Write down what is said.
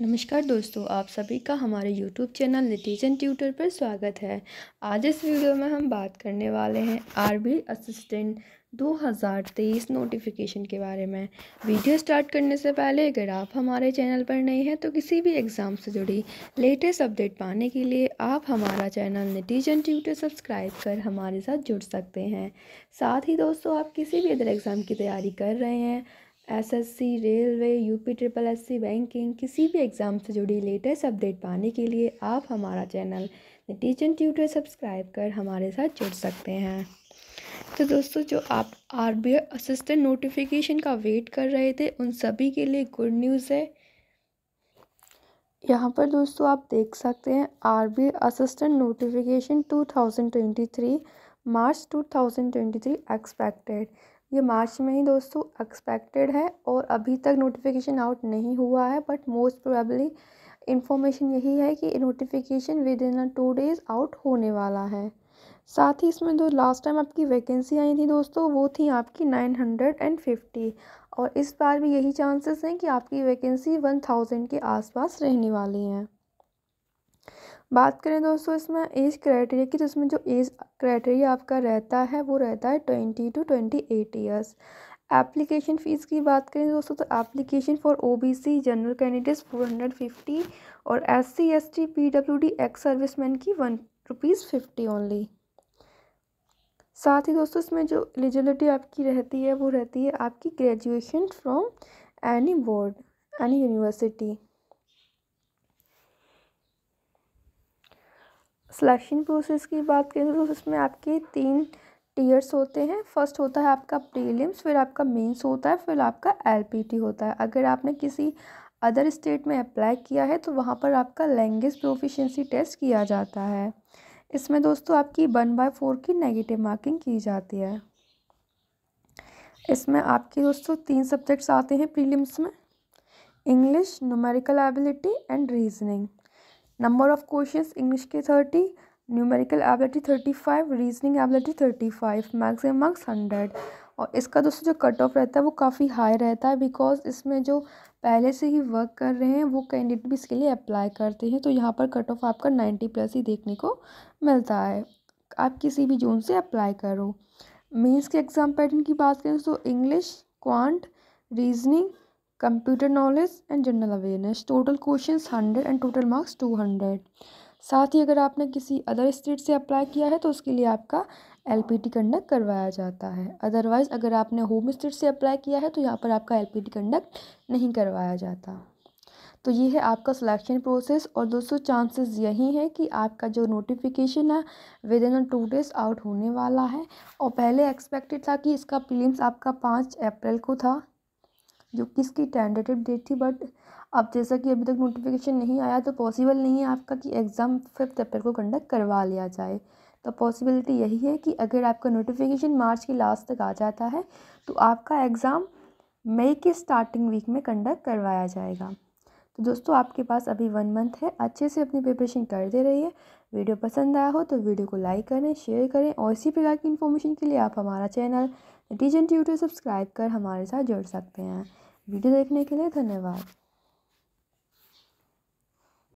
नमस्कार दोस्तों आप सभी का हमारे यूट्यूब चैनल नटीजन ट्यूटर पर स्वागत है आज इस वीडियो में हम बात करने वाले हैं आरबी असिस्टेंट 2023 नोटिफिकेशन के बारे में वीडियो स्टार्ट करने से पहले अगर आप हमारे चैनल पर नए हैं तो किसी भी एग्ज़ाम से जुड़ी लेटेस्ट अपडेट पाने के लिए आप हमारा चैनल नटीजन ट्यूटर सब्सक्राइब कर हमारे साथ जुड़ सकते हैं साथ ही दोस्तों आप किसी भी अदर एग्ज़ाम की तैयारी कर रहे हैं SSC railway UP triple C banking किसी भी एग्ज़ाम से जुड़ी लेटेस्ट अपडेट पाने के लिए आप हमारा चैनल नतीजन ट्यूटर सब्सक्राइब कर हमारे साथ जुड़ सकते हैं तो दोस्तों जो आप आर बी असिस्टेंट नोटिफिकेशन का वेट कर रहे थे उन सभी के लिए गुड न्यूज़ है यहाँ पर दोस्तों आप देख सकते हैं R B assistant notification 2023 March 2023 expected ये मार्च में ही दोस्तों एक्सपेक्टेड है और अभी तक नोटिफिकेशन आउट नहीं हुआ है बट मोस्ट प्रोबेबली इन्फॉर्मेशन यही है कि notification within two days out होने वाला है साथ ही इसमें जो लास्ट टाइम आपकी वैकेंसी आई थी दोस्तों वो थी आपकी नाइन हंड्रेड एंड फिफ्टी और इस बार भी यही चांसेस हैं कि आपकी वैकेंसी वन थाउजेंड के आसपास रहने वाली हैं बात करें दोस्तों इसमें एज क्राइटेरिया की तो इसमें जो एज क्राइटेरिया आपका रहता है वो रहता है twenty two twenty eight years application fees की बात करें दोस्तों तो application for OBC general candidates four hundred fifty और S C S T P W D ex man की वन रुपीज़ फिफ्टी ओनली साथ ही दोस्तों इसमें जो एलिजिबिलिटी आपकी रहती है वो रहती है आपकी graduation from any board any university selection process की बात करें तो इसमें आपके तीन टीयर्स होते हैं फर्स्ट होता है आपका प्रीलिम्स फिर आपका मेंस होता है फिर आपका एलपीटी होता है अगर आपने किसी अदर स्टेट में अप्लाई किया है तो वहाँ पर आपका लैंग्वेज प्रोफिशेंसी टेस्ट किया जाता है इसमें दोस्तों आपकी वन बाय फोर की नेगेटिव मार्किंग की जाती है इसमें आपके दोस्तों तीन सब्जेक्ट्स आते हैं प्रीलिम्स में English numerical ability and reasoning number of questions English के thirty numerical ability thirty five reasoning ability thirty five maximum marks hundred और इसका दोस्तों जो कट ऑफ रहता है वो काफ़ी हाई रहता है बिकॉज इसमें जो पहले से ही वर्क कर रहे हैं वो कैंडिडेट भी इसके लिए अप्लाई करते हैं तो यहाँ पर कट ऑफ आपका नाइन्टी प्लस ही देखने को मिलता है आप किसी भी जोन से अप्लाई करो मीन्स के एग्ज़ाम पैटर्न की बात करें तो English quant reasoning computer knowledge and general awareness total question hundred and total marks two hundred साथ ही अगर आपने किसी अदर स्टेट से अप्लाई किया है तो उसके लिए आपका एल पी टी कंडक्ट करवाया जाता है अदरवाइज़ अगर आपने होम स्टेट से अप्लाई किया है तो यहाँ पर आपका एल पी टी कंडक्ट नहीं करवाया जाता तो ये है आपका सिलेक्शन प्रोसेस और दोस्तों चांसेस यही है कि आपका जो नोटिफिकेशन है within two days out होने वाला है और पहले एक्सपेक्टेड था कि इसका प्रीलिम्स आपका पाँच अप्रैल को था जो किसकी टेंडेटिव डेट थी बट अब जैसा कि अभी तक नोटिफिकेशन नहीं आया तो पॉसिबल नहीं है आपका कि एग्ज़ाम फिफ्थ अप्रैल को कंडक्ट करवा लिया जाए तो पॉसिबिलिटी यही है कि अगर आपका नोटिफिकेशन मार्च की लास्ट तक आ जाता है तो आपका एग्ज़ाम मई के स्टार्टिंग वीक में कंडक्ट करवाया जाएगा तो दोस्तों आपके पास अभी वन मंथ है अच्छे से अपनी प्रिपरेशन करते रहिए वीडियो पसंद आया हो तो वीडियो को लाइक करें शेयर करें और इसी प्रकार की इन्फॉर्मेशन के लिए आप हमारा चैनल नटीजन ट्यूटर सब्सक्राइब कर हमारे साथ जुड़ सकते हैं वीडियो देखने के लिए धन्यवाद